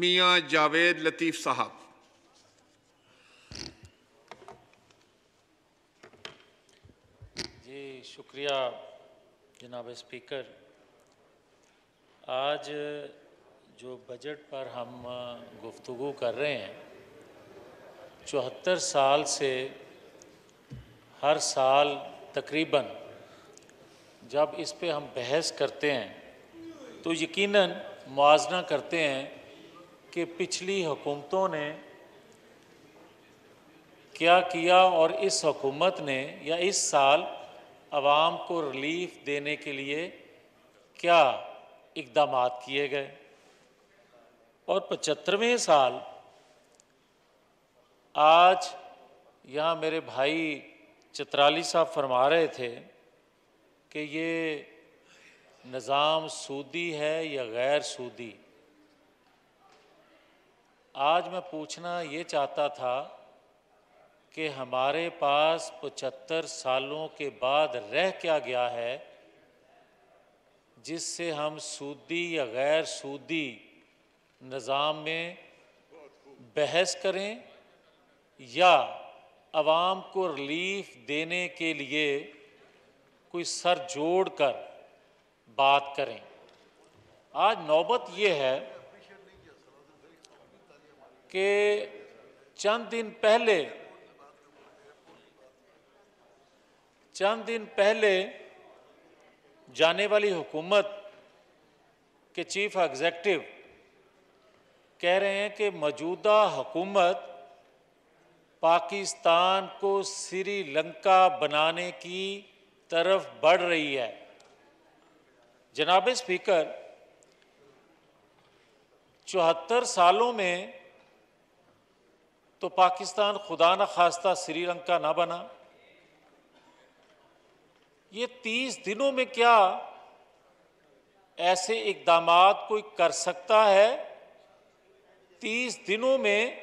मियाँ जावेद लतीफ़ साहब जी शुक्रिया जनाब स्पीकर आज जो बजट पर हम गुफ्तु कर रहे हैं चौहत्तर साल से हर साल तकरीबन जब इस पे हम बहस करते हैं तो यकीनन मुआजना करते हैं कि पिछली हुकूमतों ने क्या किया और इस हुकूमत ने या इस साल आवाम को रिलीफ देने के लिए क्या इकदाम किए गए और पचहत्तरवें साल आज यहाँ मेरे भाई चित्राली साहब फरमा रहे थे कि ये निज़ाम सूदी है या गैर सूदी आज मैं पूछना ये चाहता था कि हमारे पास पचहत्तर सालों के बाद रह क्या गया है जिससे हम सूदी या गैर सूदी निज़ाम में बहस करें या आवाम को रिलीफ देने के लिए कोई सर जोड़ कर बात करें आज नौबत ये है कि चंद दिन पहले चंद दिन पहले जाने वाली हुकूमत के चीफ एग्जेक्टिव कह रहे हैं कि मौजूदा हुकूमत पाकिस्तान को श्रीलंका बनाने की तरफ बढ़ रही है जनाब स्पीकर चौहत्तर सालों में तो पाकिस्तान खुदा न खास्ता श्रीलंका ना बना ये तीस दिनों में क्या ऐसे इकदाम कोई कर सकता है तीस दिनों में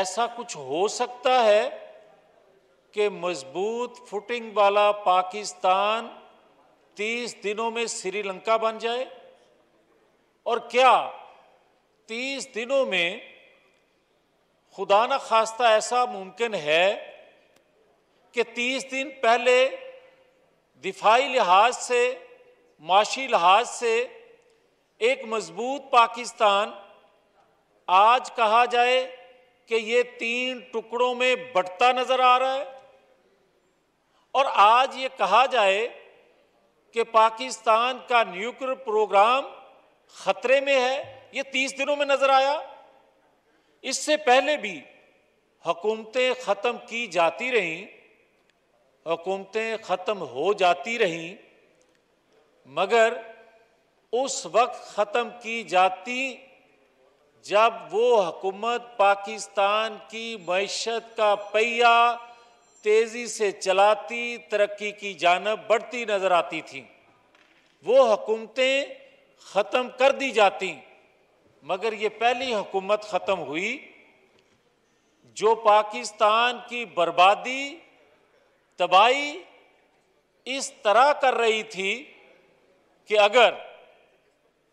ऐसा कुछ हो सकता है कि मजबूत फुटिंग वाला पाकिस्तान तीस दिनों में श्रीलंका बन जाए और क्या तीस दिनों में खुदा न खास्ता ऐसा मुमकिन है कि तीस दिन पहले दिफाही लिहाज से माशी लिहाज से एक मजबूत पाकिस्तान आज कहा जाए कि ये तीन टुकड़ों में बटता नज़र आ रहा है और आज ये कहा जाए कि पाकिस्तान का न्यूक्लियर प्रोग्राम ख़तरे में है ये तीस दिनों में नज़र आया इससे पहले भी हुकूमतें ख़त्म की जाती रहीं हुकूमतें ख़त्म हो जाती रहीं मगर उस वक्त ख़त्म की जाती जब वो हुकूमत पाकिस्तान की मीशत का पहिया तेज़ी से चलाती तरक्की की जानब बढ़ती नज़र आती थी वो हुकूमतें ख़त्म कर दी जाती मगर ये पहली हुकूमत ख़त्म हुई जो पाकिस्तान की बर्बादी तबाही इस तरह कर रही थी कि अगर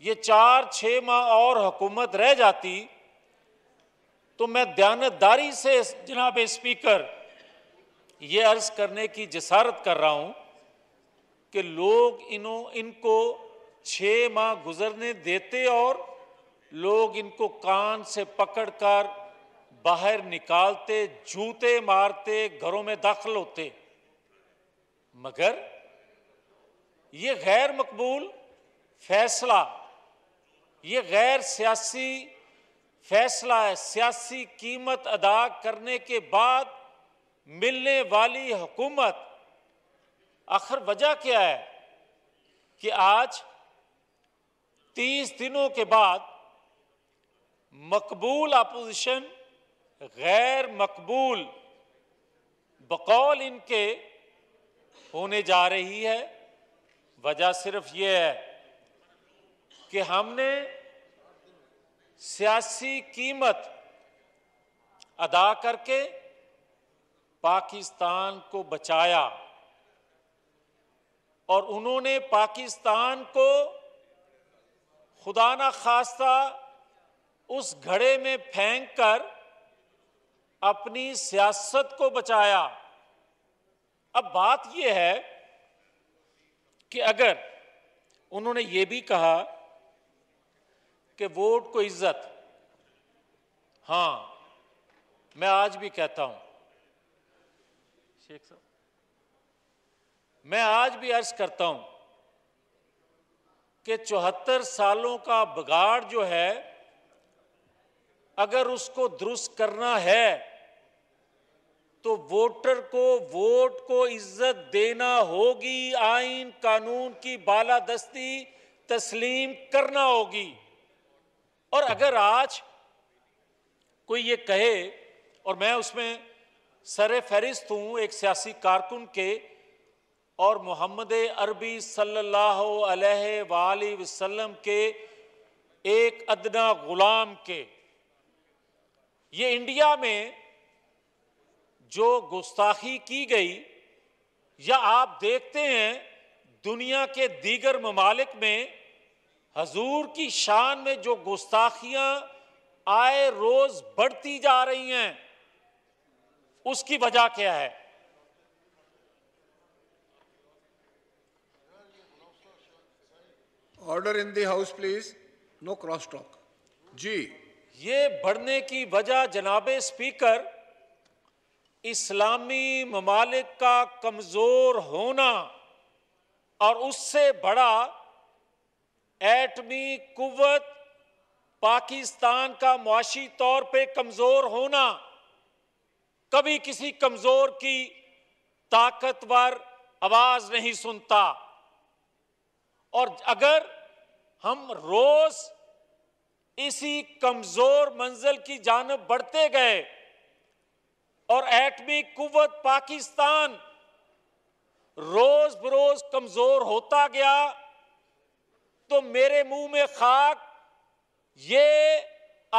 ये चार छः माह और हुकूमत रह जाती तो मैं दयानतदारी से जनाब स्पीकर ये अर्ज करने की जसारत कर रहा हूँ कि लोग इनो इनको छः माह गुजरने देते और लोग इनको कान से पकड़कर बाहर निकालते जूते मारते घरों में दाखिल होते मगर ये गैर मकबूल फैसला ये गैर सियासी फैसला है सियासी कीमत अदा करने के बाद मिलने वाली हुकूमत आखिर वजह क्या है कि आज तीस दिनों के बाद मकबूल अपोजिशन गैर मकबूल बकौल इनके होने जा रही है वजह सिर्फ ये है कि हमने सियासी कीमत अदा करके पाकिस्तान को बचाया और उन्होंने पाकिस्तान को खुदा न खास्ता उस घड़े में फेंक कर अपनी सियासत को बचाया अब बात यह है कि अगर उन्होंने ये भी कहा कि वोट को इज्जत हां मैं आज भी कहता हूं शेख साहब मैं आज भी अर्ज करता हूं कि चौहत्तर सालों का बगाड़ जो है अगर उसको दुरुस्त करना है तो वोटर को वोट को इज्जत देना होगी आइन कानून की बालादस्ती तस्लीम करना होगी और अगर आज कोई ये कहे और मैं उसमें सर फहरिस्त हूँ एक सियासी कारकुन के और मोहम्मद अरबी सल्लल्लाहु अलैहि वसल्लम के एक अदना ग़ुलाम के ये इंडिया में जो गुस्ताखी की गई या आप देखते हैं दुनिया के दीगर ममालिक में हजूर की शान में जो गुस्ताखियां आए रोज बढ़ती जा रही हैं उसकी वजह क्या है order in the house please no cross talk जी ये बढ़ने की वजह जनाब स्पीकर इस्लामी ममालिक का कमज़ोर होना और उससे बड़ा एटमी कुत पाकिस्तान का मुआशी तौर पे कमज़ोर होना कभी किसी कमज़ोर की ताकतवर आवाज़ नहीं सुनता और अगर हम रोज़ इसी कमजोर मंजिल की जानब बढ़ते गए और एटमी कुवत पाकिस्तान रोज बरोज कमजोर होता गया तो मेरे मुंह में खाक ये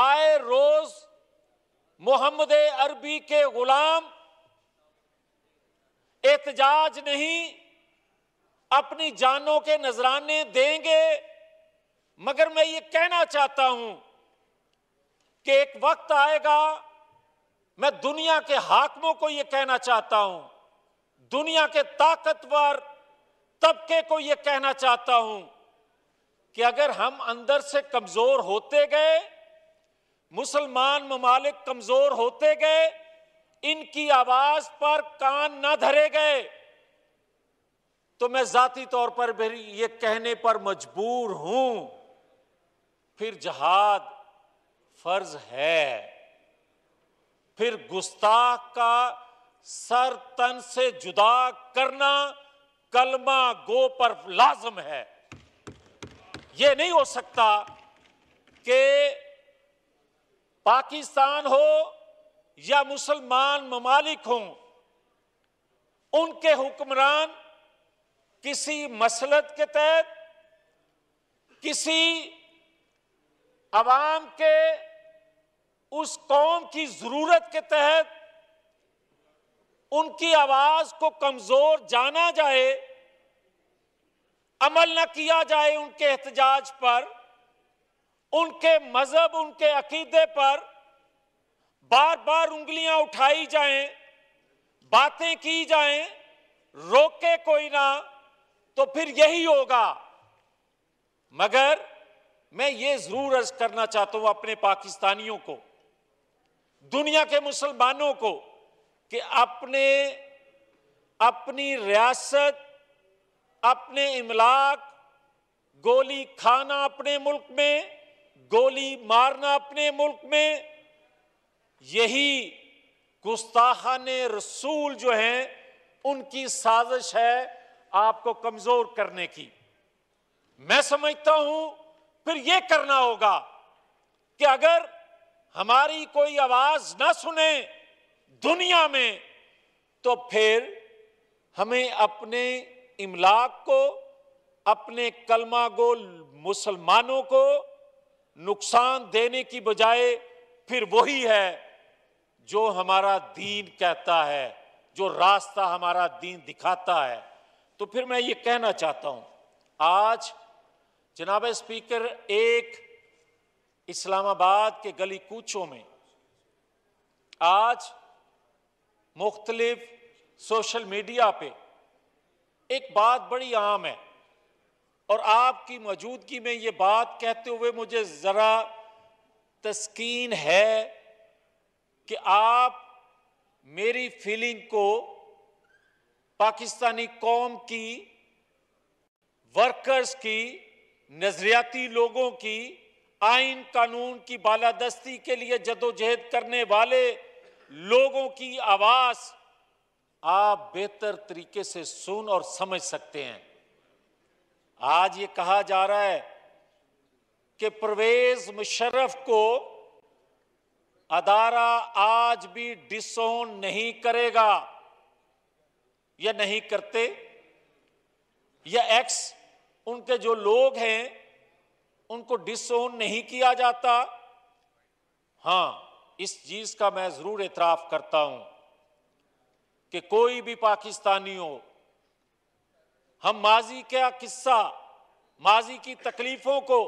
आए रोज मोहम्मद अरबी के गुलाम एहतजाज नहीं अपनी जानों के नजराने देंगे मगर मैं ये कहना चाहता हूं कि एक वक्त आएगा मैं दुनिया के हाकमों को यह कहना चाहता हूं दुनिया के ताकतवर तबके को यह कहना चाहता हूं कि अगर हम अंदर से कमजोर होते गए मुसलमान ममालिक कमजोर होते गए इनकी आवाज पर कान ना धरे गए तो मैं जाती तौर पर भी ये कहने पर मजबूर हूं फिर जहाद फर्ज है फिर गुस्ताख का सर तन से जुदा करना कलमा गो पर लाजम है यह नहीं हो सकता कि पाकिस्तान हो या मुसलमान ममालिक हो उनके हुक्मरान किसी मसलत के तहत किसी अवाम के उस कौम की जरूरत के तहत उनकी आवाज को कमजोर जाना जाए अमल न किया जाए उनके एहतजाज पर उनके मजहब उनके अकीदे पर बार बार उंगलियां उठाई जाएं, बातें की जाएं, रोके कोई ना तो फिर यही होगा मगर मैं ये ज़रूर अर्ज करना चाहता हूं अपने पाकिस्तानियों को दुनिया के मुसलमानों को कि अपने अपनी रियासत अपने इमलाक गोली खाना अपने मुल्क में गोली मारना अपने मुल्क में यही गुस्ताखान रसूल जो हैं उनकी साजिश है आपको कमज़ोर करने की मैं समझता हूं फिर यह करना होगा कि अगर हमारी कोई आवाज ना सुने दुनिया में तो फिर हमें अपने इमलाक को अपने कलमा गो मुसलमानों को नुकसान देने की बजाय फिर वही है जो हमारा दीन कहता है जो रास्ता हमारा दीन दिखाता है तो फिर मैं ये कहना चाहता हूं आज जनाब स्पीकर एक इस्लामाबाद के गली कूचों में आज मुख्तलिफ सोशल मीडिया पे एक बात बड़ी आम है और आपकी मौजूदगी में ये बात कहते हुए मुझे ज़रा तस्कीन है कि आप मेरी फीलिंग को पाकिस्तानी कौम की वर्कर्स की नजरियाती लोगों की आइन कानून की बालादस्ती के लिए जदोजहद करने वाले लोगों की आवाज आप बेहतर तरीके से सुन और समझ सकते हैं आज ये कहा जा रहा है कि परवेज मुशर्रफ को अदारा आज भी डिसोन नहीं करेगा या नहीं करते या एक्स उनके जो लोग हैं उनको डिसोन नहीं किया जाता हां इस चीज का मैं जरूर एतराफ करता हूं कि कोई भी पाकिस्तानी हो हम माजी का किस्सा माजी की तकलीफों को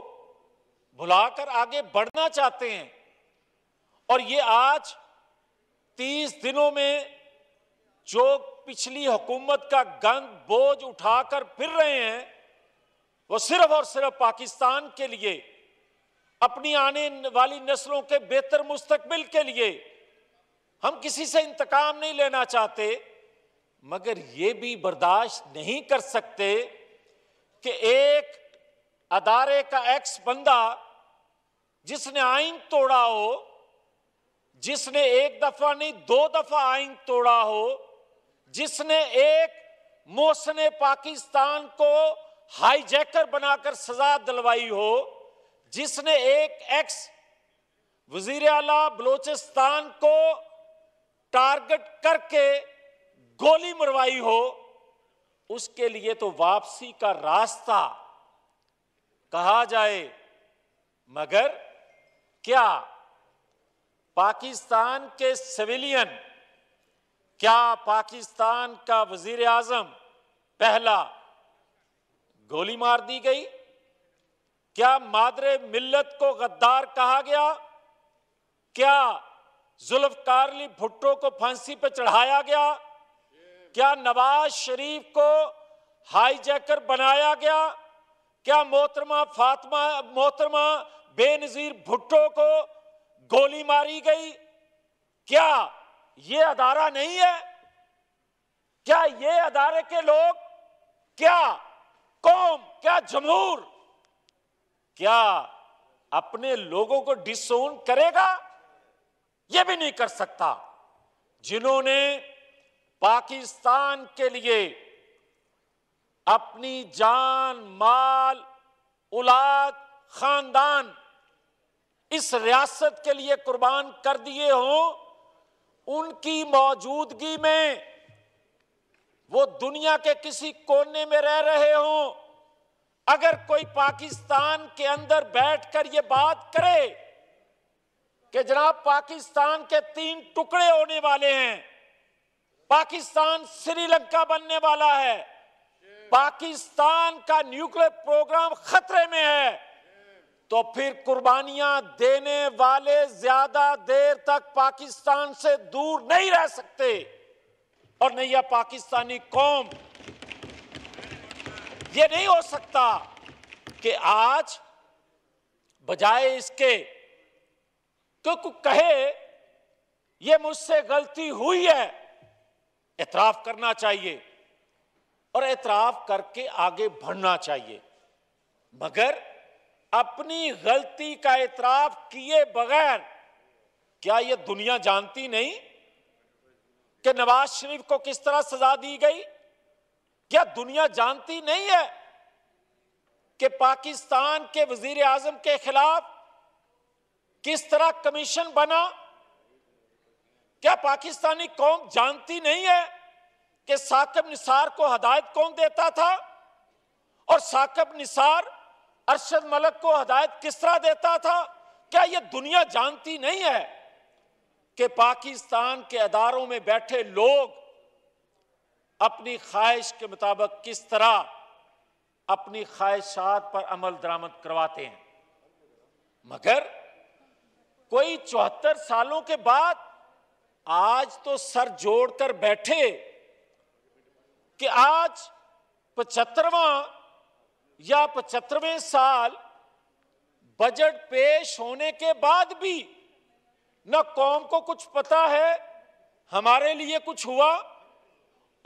भुलाकर आगे बढ़ना चाहते हैं और ये आज तीस दिनों में जो पिछली हुकूमत का गंद बोझ उठाकर फिर रहे हैं वो सिर्फ और सिर्फ पाकिस्तान के लिए अपनी आने वाली नस्लों के बेहतर मुस्तकबिल के लिए हम किसी से इंतकाम नहीं लेना चाहते मगर ये भी बर्दाश्त नहीं कर सकते कि एक अदारे का एक्स बंदा जिसने आइन तोड़ा हो जिसने एक दफा नहीं दो दफा आइन तोड़ा हो जिसने एक मोसने पाकिस्तान को हाईजैकर बनाकर सजा दिलवाई हो जिसने एक एक्स वजीर अला बलोचिस्तान को टारगेट करके गोली मरवाई हो उसके लिए तो वापसी का रास्ता कहा जाए मगर क्या पाकिस्तान के सिविलियन क्या पाकिस्तान का वजीर आजम पहला गोली मार दी गई क्या मादरे मिल्लत को गद्दार कहा गया क्या जुल्फकारली भुट्टो को फांसी पर चढ़ाया गया क्या नवाज शरीफ को हाईजैकर बनाया गया क्या मोहतरमा फातिमा मोहतरमा बेनजीर भुट्टो को गोली मारी गई क्या ये अदारा नहीं है क्या ये अदारे के लोग क्या कौम क्या जमहूर क्या अपने लोगों को डिसोन करेगा यह भी नहीं कर सकता जिन्होंने पाकिस्तान के लिए अपनी जान माल औलाद खानदान इस रियासत के लिए कुर्बान कर दिए हों उनकी मौजूदगी में वो दुनिया के किसी कोने में रह रहे हों अगर कोई पाकिस्तान के अंदर बैठकर ये बात करे कि जनाब पाकिस्तान के तीन टुकड़े होने वाले हैं पाकिस्तान श्रीलंका बनने वाला है पाकिस्तान का न्यूक्लियर प्रोग्राम खतरे में है तो फिर कुर्बानियां देने वाले ज्यादा देर तक पाकिस्तान से दूर नहीं रह सकते और नहीं यह पाकिस्तानी कौम ये नहीं हो सकता कि आज बजाय इसके क्योंकि कहे ये मुझसे गलती हुई है एतराफ करना चाहिए और एतराफ करके आगे बढ़ना चाहिए मगर अपनी गलती का एतराफ किए बगैर क्या यह दुनिया जानती नहीं कि नवाज शरीफ को किस तरह सजा दी गई क्या दुनिया जानती नहीं है कि पाकिस्तान के वजीर आजम के खिलाफ किस तरह कमीशन बना क्या पाकिस्तानी कौम जानती नहीं है कि साकब निसार को हदायत कौन देता था और साकब निसार अरशद मलक को हदायत किस तरह देता था क्या यह दुनिया जानती नहीं है कि पाकिस्तान के अदारों में बैठे लोग अपनी ख्वाहिश के मुताबिक किस तरह अपनी ख्वाहिशात पर अमल दरामद करवाते हैं मगर कोई चौहत्तर सालों के बाद आज तो सर जोड़कर बैठे कि आज पचहत्तरवा या पचहत्तरवें साल बजट पेश होने के बाद भी न कौम को कुछ पता है हमारे लिए कुछ हुआ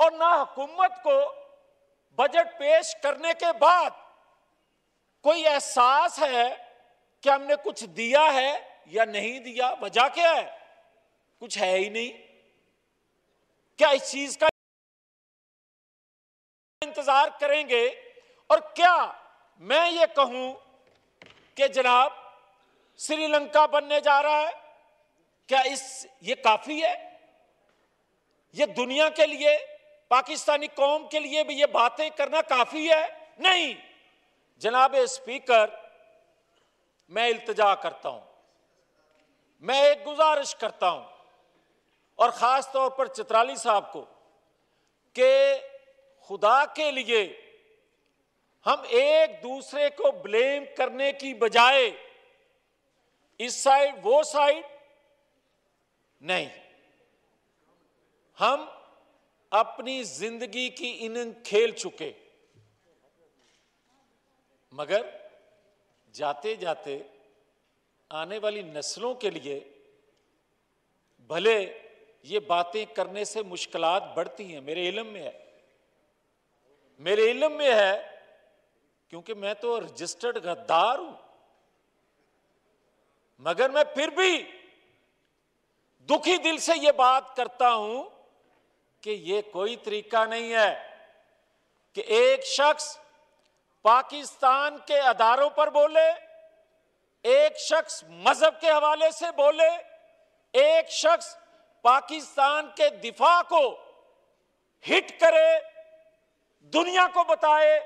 और ना हुकूमत को बजट पेश करने के बाद कोई एहसास है कि हमने कुछ दिया है या नहीं दिया वजह क्या है कुछ है ही नहीं क्या इस चीज का इंतजार करेंगे और क्या मैं ये कहूं कि जनाब श्रीलंका बनने जा रहा है क्या इस ये काफ़ी है ये दुनिया के लिए पाकिस्तानी कौम के लिए भी ये बातें करना काफ़ी है नहीं जनाब स्पीकर मैं इल्तजा करता हूं मैं एक गुजारिश करता हूं और ख़ास तौर पर चित्राली साहब को कि खुदा के लिए हम एक दूसरे को ब्लेम करने की बजाय इस साइड वो साइड नहीं हम अपनी जिंदगी की इनिंग खेल चुके मगर जाते जाते आने वाली नस्लों के लिए भले ये बातें करने से मुश्किलात बढ़ती हैं मेरे इलम में है मेरे इलम में है क्योंकि मैं तो रजिस्टर्ड गद्दार हूं मगर मैं फिर भी दुखी दिल से यह बात करता हूं कि यह कोई तरीका नहीं है कि एक शख्स पाकिस्तान के अदारों पर बोले एक शख्स मजहब के हवाले से बोले एक शख्स पाकिस्तान के दिफा को हिट करे दुनिया को बताए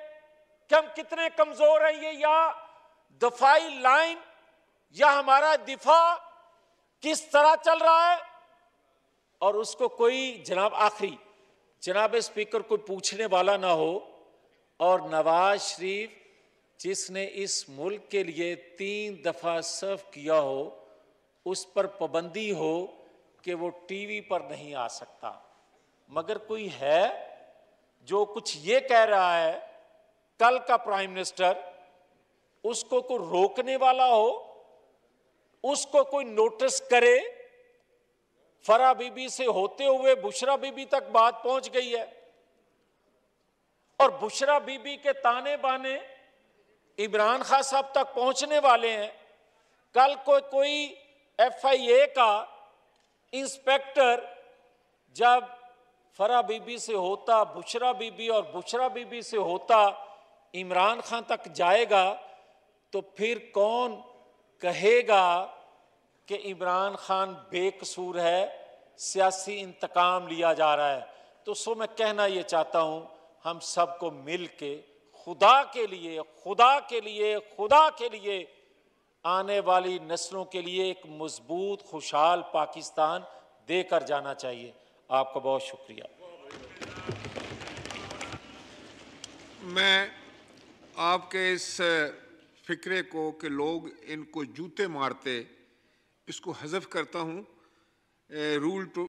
कि हम कितने कमजोर हैं ये या दफाई लाइन या हमारा दिफा किस तरह चल रहा है और उसको कोई जनाब आखिरी जनाब स्पीकर कोई पूछने वाला ना हो और नवाज शरीफ जिसने इस मुल्क के लिए तीन दफ़ा सर्व किया हो उस पर पाबंदी हो कि वो टीवी पर नहीं आ सकता मगर कोई है जो कुछ ये कह रहा है कल का प्राइम मिनिस्टर उसको को रोकने वाला हो उसको कोई नोटिस करे फरा बीबी से होते हुए बुशरा बीबी तक बात पहुंच गई है और बुशरा बीबी के ताने बाने इमरान खान साहब तक पहुंचने वाले हैं कल को कोई एफआईए का इंस्पेक्टर जब फरा बीबी से होता बुशरा बीबी और बुशरा बीबी से होता इमरान खान तक जाएगा तो फिर कौन कहेगा कि इमरान खान बेकसूर है सियासी इंतकाम लिया जा रहा है तो सो मैं कहना ये चाहता हूँ हम सबको मिल के खुदा के लिए खुदा के लिए खुदा के लिए आने वाली नस्लों के लिए एक मजबूत खुशहाल पाकिस्तान देकर जाना चाहिए आपका बहुत शुक्रिया मैं आपके इस फिक्रे को कि लोग इनको जूते मारते इसको हजफ करता हूँ रूल टू